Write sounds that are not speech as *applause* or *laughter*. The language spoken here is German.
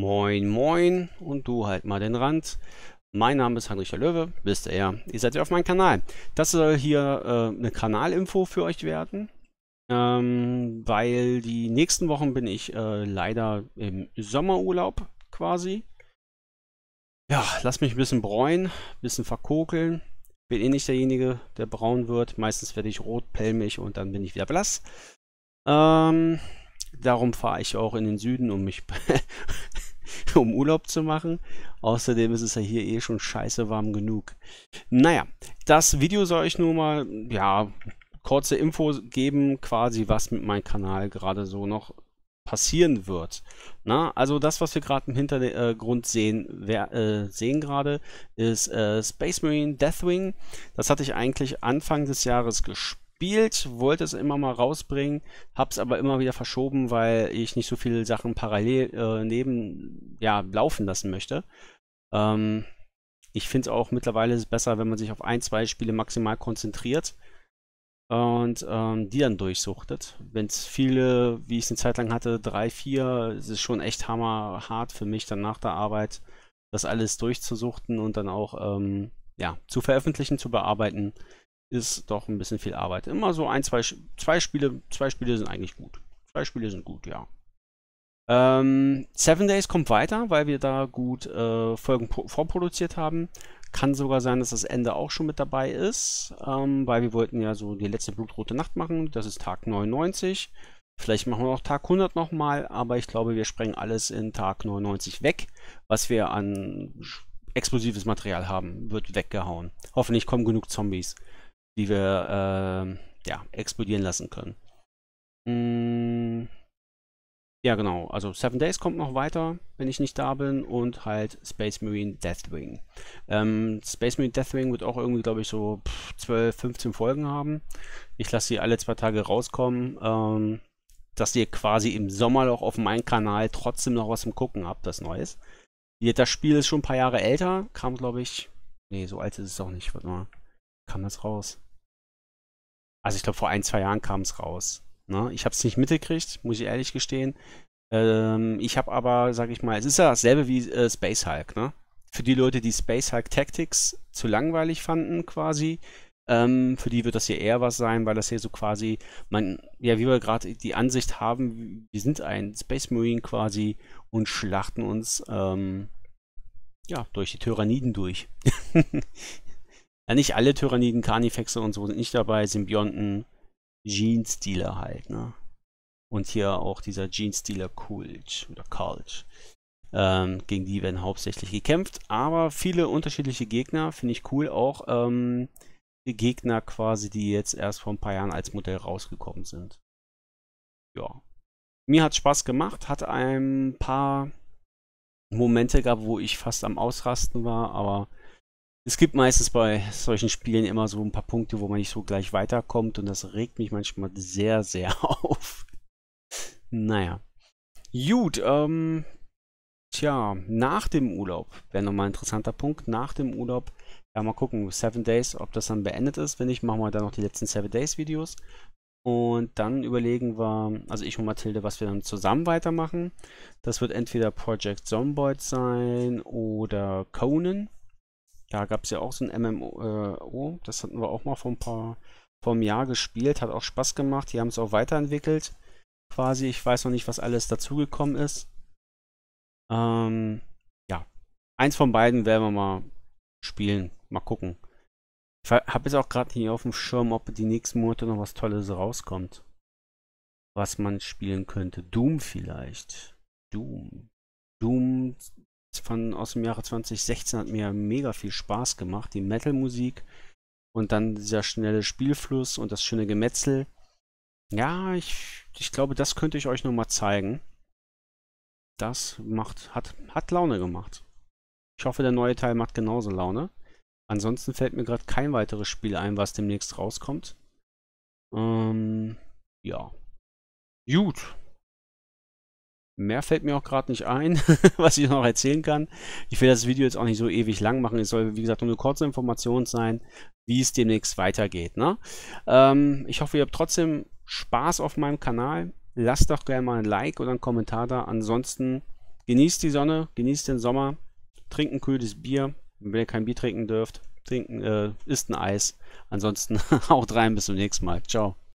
Moin, moin und du halt mal den Rand. Mein Name ist Heinrich der Löwe, bist er. Ihr seid ja auf meinem Kanal. Das soll hier äh, eine Kanalinfo für euch werden, ähm, weil die nächsten Wochen bin ich äh, leider im Sommerurlaub quasi. Ja, lass mich ein bisschen bräunen, ein bisschen verkokeln. Bin eh nicht derjenige, der braun wird. Meistens werde ich rot, pelmig und dann bin ich wieder blass. Ähm, darum fahre ich auch in den Süden, um mich *laughs* *laughs* um Urlaub zu machen. Außerdem ist es ja hier eh schon scheiße warm genug. Naja, das Video soll ich nur mal, ja, kurze Info geben, quasi, was mit meinem Kanal gerade so noch passieren wird. Na, also das, was wir gerade im Hintergrund sehen, wer, äh, sehen gerade, ist äh, Space Marine Deathwing. Das hatte ich eigentlich Anfang des Jahres gespielt gespielt, wollte es immer mal rausbringen, hab's aber immer wieder verschoben, weil ich nicht so viele Sachen parallel äh, neben ja laufen lassen möchte. Ähm, ich finde es auch mittlerweile ist besser, wenn man sich auf ein, zwei Spiele maximal konzentriert und ähm, die dann durchsuchtet. Wenn es viele, wie ich es eine Zeit lang hatte, drei, vier, es ist schon echt hammerhart für mich dann nach der Arbeit, das alles durchzusuchten und dann auch ähm, ja, zu veröffentlichen, zu bearbeiten ist doch ein bisschen viel Arbeit. Immer so ein, zwei, zwei Spiele, zwei Spiele sind eigentlich gut. Zwei Spiele sind gut, ja. Ähm, Seven Days kommt weiter, weil wir da gut äh, Folgen vorproduziert haben. Kann sogar sein, dass das Ende auch schon mit dabei ist, ähm, weil wir wollten ja so die letzte blutrote Nacht machen. Das ist Tag 99. Vielleicht machen wir auch Tag 100 nochmal, aber ich glaube, wir sprengen alles in Tag 99 weg, was wir an explosives Material haben, wird weggehauen. Hoffentlich kommen genug Zombies die wir äh, ja, explodieren lassen können. Mm, ja, genau. Also Seven Days kommt noch weiter, wenn ich nicht da bin. Und halt Space Marine Deathwing. Ähm, Space Marine Deathwing wird auch irgendwie, glaube ich, so 12, 15 Folgen haben. Ich lasse sie alle zwei Tage rauskommen. Ähm, dass ihr quasi im Sommer noch auf meinem Kanal trotzdem noch was zum Gucken habt, das Neues. Das Spiel ist schon ein paar Jahre älter, kam glaube ich. Nee, so alt ist es auch nicht. Warte mal. Kam das raus? Also ich glaube, vor ein, zwei Jahren kam es raus. Ne? Ich habe es nicht mitgekriegt, muss ich ehrlich gestehen. Ähm, ich habe aber, sage ich mal, es ist ja dasselbe wie äh, Space Hulk. Ne? Für die Leute, die Space Hulk Tactics zu langweilig fanden quasi, ähm, für die wird das hier eher was sein, weil das hier so quasi, man, ja, wie wir gerade die Ansicht haben, wir sind ein Space Marine quasi und schlachten uns, ähm, ja, durch die Tyranniden durch. *laughs* Ja, nicht alle Tyranniden, Carnifexe und so sind nicht dabei. Symbionten, Gene-Stealer halt, ne? Und hier auch dieser Gene-Stealer Kulch oder Kulch. Ähm, gegen die werden hauptsächlich gekämpft, aber viele unterschiedliche Gegner, finde ich cool. Auch ähm, die Gegner quasi, die jetzt erst vor ein paar Jahren als Modell rausgekommen sind. Ja. Mir hat Spaß gemacht, hat ein paar Momente gehabt, wo ich fast am Ausrasten war, aber es gibt meistens bei solchen Spielen immer so ein paar Punkte, wo man nicht so gleich weiterkommt und das regt mich manchmal sehr, sehr *laughs* auf. Naja. Gut, ähm, tja, nach dem Urlaub wäre nochmal ein interessanter Punkt. Nach dem Urlaub, ja, mal gucken, Seven Days, ob das dann beendet ist. Wenn nicht, machen wir dann noch die letzten Seven Days Videos. Und dann überlegen wir, also ich und Mathilde, was wir dann zusammen weitermachen. Das wird entweder Project Zomboid sein oder Conan. Ja, gab es ja auch so ein MMO, äh, das hatten wir auch mal vor ein paar vom Jahr gespielt, hat auch Spaß gemacht. Die haben es auch weiterentwickelt, quasi. Ich weiß noch nicht, was alles dazugekommen ist. Ähm, ja, eins von beiden werden wir mal spielen, mal gucken. Ich habe jetzt auch gerade hier auf dem Schirm, ob die nächsten Monate noch was Tolles rauskommt, was man spielen könnte. Doom vielleicht. Doom. Doom von, aus dem Jahre 2016 hat mir mega viel Spaß gemacht. Die Metal-Musik und dann dieser schnelle Spielfluss und das schöne Gemetzel. Ja, ich, ich glaube, das könnte ich euch nochmal zeigen. Das macht, hat, hat Laune gemacht. Ich hoffe, der neue Teil macht genauso Laune. Ansonsten fällt mir gerade kein weiteres Spiel ein, was demnächst rauskommt. Ähm, ja. Gut. Mehr fällt mir auch gerade nicht ein, *laughs* was ich noch erzählen kann. Ich will das Video jetzt auch nicht so ewig lang machen. Es soll, wie gesagt, nur eine kurze Information sein, wie es demnächst weitergeht. Ne? Ähm, ich hoffe, ihr habt trotzdem Spaß auf meinem Kanal. Lasst doch gerne mal ein Like oder einen Kommentar da. Ansonsten genießt die Sonne, genießt den Sommer, trinkt ein kühles Bier, wenn ihr kein Bier trinken dürft. Trinken, äh, isst ein Eis. Ansonsten *laughs* haut rein, bis zum nächsten Mal. Ciao.